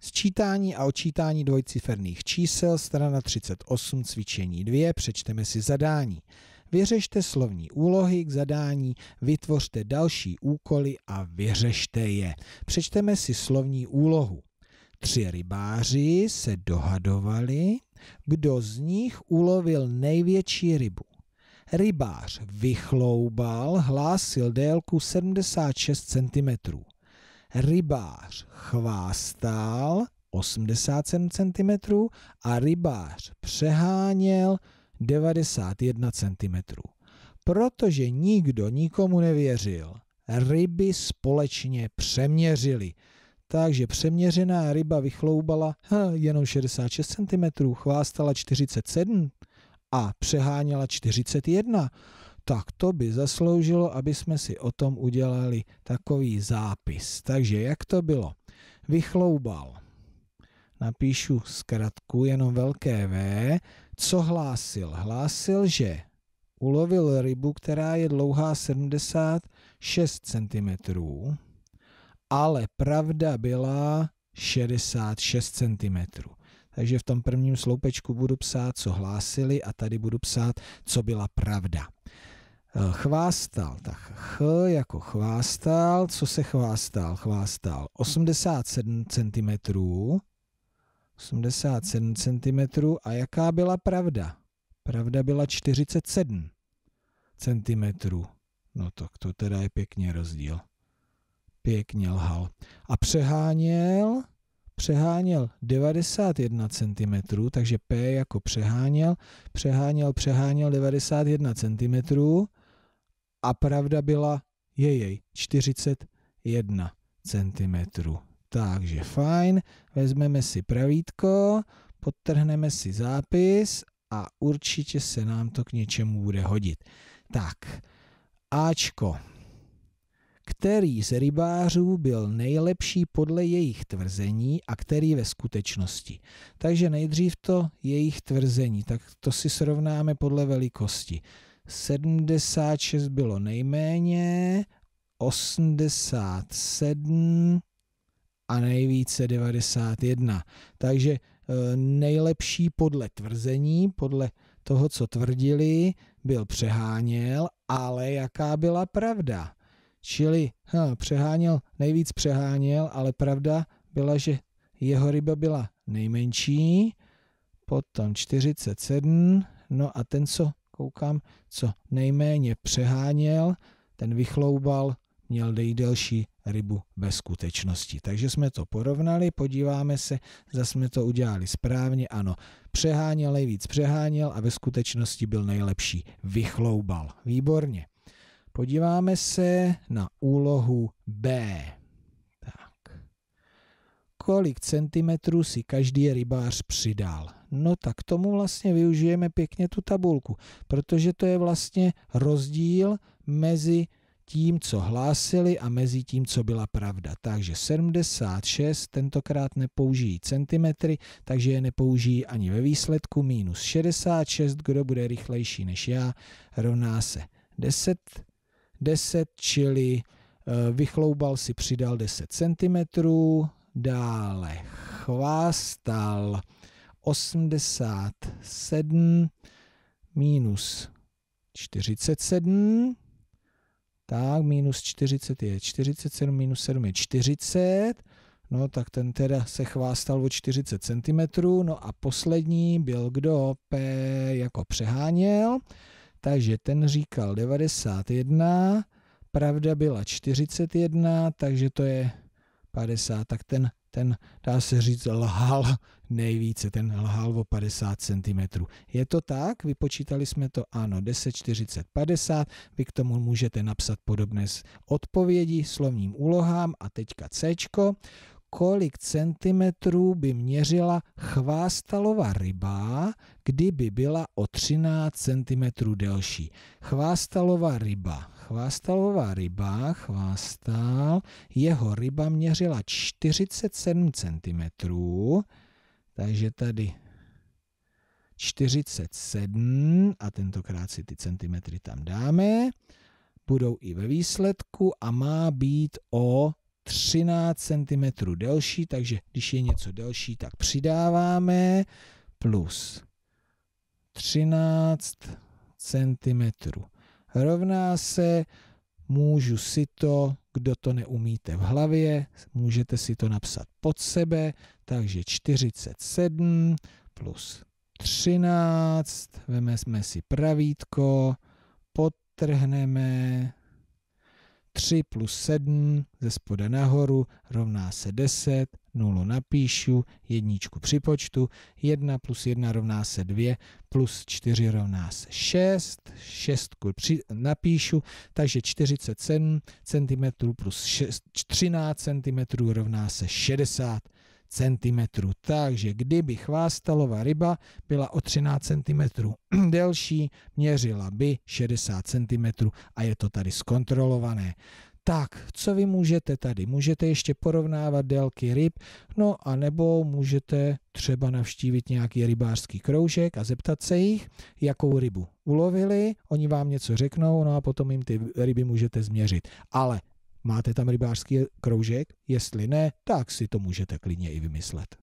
Sčítání a odčítání dvojciferných čísel, strana 38, cvičení 2, přečteme si zadání. Vyřešte slovní úlohy k zadání, vytvořte další úkoly a vyřešte je. Přečteme si slovní úlohu. Tři rybáři se dohadovali, kdo z nich ulovil největší rybu. Rybář vychloubal, hlásil délku 76 cm rybář chvástal 87 cm a rybář přeháněl 91 cm. Protože nikdo nikomu nevěřil, ryby společně přeměřili. Takže přeměřená ryba vychloubala jenom 66 cm, chvástala 47 a přeháněla 41 tak to by zasloužilo, aby jsme si o tom udělali takový zápis. Takže jak to bylo? Vychloubal. Napíšu zkratku jenom velké V. Co hlásil? Hlásil, že ulovil rybu, která je dlouhá 76 cm, ale pravda byla 66 cm. Takže v tom prvním sloupečku budu psát, co hlásili a tady budu psát, co byla pravda chvástal. Tak ch jako chvástal. Co se chvástal? Chvástal 87 cm. 87 cm. A jaká byla pravda? Pravda byla 47 cm. No tak to teda je pěkně rozdíl. Pěkně lhal. A přeháněl, přeháněl 91 cm, takže P jako přeháněl, přeháněl, přeháněl 91 cm a pravda byla jejej 41 cm. Takže fajn, vezmeme si pravítko, podtrhneme si zápis a určitě se nám to k něčemu bude hodit. Tak, Ačko. Který z rybářů byl nejlepší podle jejich tvrzení a který ve skutečnosti? Takže nejdřív to jejich tvrzení, tak to si srovnáme podle velikosti. 76 bylo nejméně, 87 a nejvíce 91. Takže eh, nejlepší podle tvrzení, podle toho, co tvrdili, byl přeháněl, ale jaká byla pravda? Čili hm, přeháněl, nejvíc přeháněl, ale pravda byla, že jeho ryba byla nejmenší, potom 47, no a ten, co koukám, co nejméně přeháněl, ten vychloubal, měl nejdelší rybu ve skutečnosti. Takže jsme to porovnali, podíváme se, zda jsme to udělali správně. Ano, přeháněl nejvíc, přeháněl a ve skutečnosti byl nejlepší. Vychloubal. Výborně. Podíváme se na úlohu B. Tak. Kolik centimetrů si každý rybář přidal? No tak tomu vlastně využijeme pěkně tu tabulku, protože to je vlastně rozdíl mezi tím, co hlásili a mezi tím, co byla pravda. Takže 76, tentokrát nepoužijí centimetry, takže je nepoužijí ani ve výsledku, minus 66, kdo bude rychlejší než já, rovná se 10, 10, čili eh, vychloubal si, přidal 10 cm, dále chvástal 87 minus 47. Tak, minus 40 je 47, minus 7 je 40. No tak ten teda se chvástal o 40 cm. No a poslední byl kdo P jako přeháněl. Takže ten říkal 91, pravda byla 41, takže to je 50, tak ten ten, dá se říct, lhal nejvíce, ten lhal o 50 cm. Je to tak? Vypočítali jsme to? Ano, 10, 40, 50. Vy k tomu můžete napsat podobné odpovědi slovním úlohám a teďka C. Kolik centimetrů by měřila chvástalová ryba, kdyby byla o 13 cm delší? Chvástalová ryba, Chvástalová ryba, chvástal, jeho ryba měřila 47 cm, takže tady 47 a tentokrát si ty centimetry tam dáme, budou i ve výsledku a má být o 13 cm delší, takže když je něco delší, tak přidáváme plus 13 cm rovná se můžu si to, kdo to neumíte v hlavě, můžete si to napsat pod sebe, takže 47 plus 13, vezmeme si pravítko, podtrhneme, 3 plus 7 ze spoda nahoru rovná se 10, 0 napíšu, jedničku připočtu, 1 plus 1 rovná se 2, plus 4 rovná se 6, 6 napíšu, takže 47 cm plus 6, 13 cm rovná se 60 cm. Takže kdyby chvástalová ryba byla o 13 cm delší, měřila by 60 cm a je to tady zkontrolované. Tak, co vy můžete tady? Můžete ještě porovnávat délky ryb, no a nebo můžete třeba navštívit nějaký rybářský kroužek a zeptat se jich, jakou rybu ulovili, oni vám něco řeknou, no a potom jim ty ryby můžete změřit. Ale Máte tam rybářský kroužek? Jestli ne, tak si to můžete klidně i vymyslet.